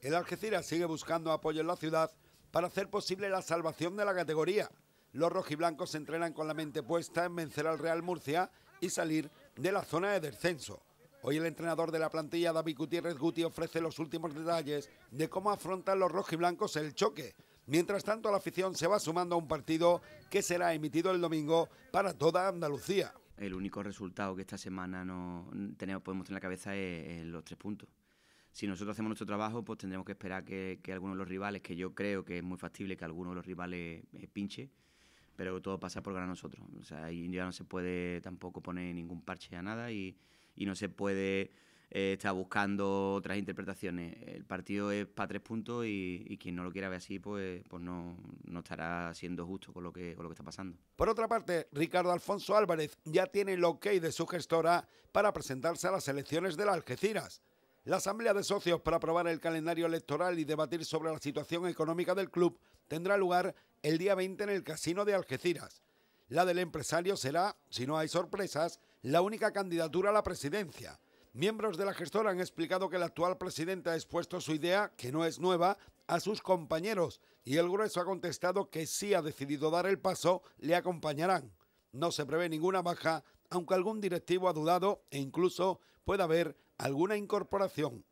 El Algeciras sigue buscando apoyo en la ciudad para hacer posible la salvación de la categoría. Los rojiblancos se entrenan con la mente puesta en vencer al Real Murcia y salir de la zona de descenso. Hoy el entrenador de la plantilla, David Gutiérrez Guti, ofrece los últimos detalles de cómo afrontan los rojiblancos el choque. Mientras tanto, la afición se va sumando a un partido que será emitido el domingo para toda Andalucía. El único resultado que esta semana no tenemos, podemos tener en la cabeza es, es los tres puntos si nosotros hacemos nuestro trabajo, pues tendremos que esperar que, que algunos de los rivales, que yo creo que es muy factible que alguno de los rivales eh, pinche, pero todo pasa por ganar nosotros. O sea, ahí ya no se puede tampoco poner ningún parche a nada y, no se puede eh, estar buscando otras interpretaciones. El partido es para tres puntos y, quien no lo quiera ver así, pues, pues no, estará siendo justo con lo, que, con lo que está pasando. Por otra parte, Ricardo Alfonso Álvarez ya tiene el ok de su gestora para presentarse a las elecciones de las Algeciras. La asamblea de socios para aprobar el calendario electoral y debatir sobre la situación económica del club tendrá lugar el día 20 en el Casino de Algeciras. La del empresario será, si no hay sorpresas, la única candidatura a la presidencia. Miembros de la gestora han explicado que el actual presidenta ha expuesto su idea, que no es nueva, a sus compañeros y el grueso ha contestado que si ha decidido dar el paso, le acompañarán. No se prevé ninguna baja, aunque algún directivo ha dudado e incluso puede haber alguna incorporación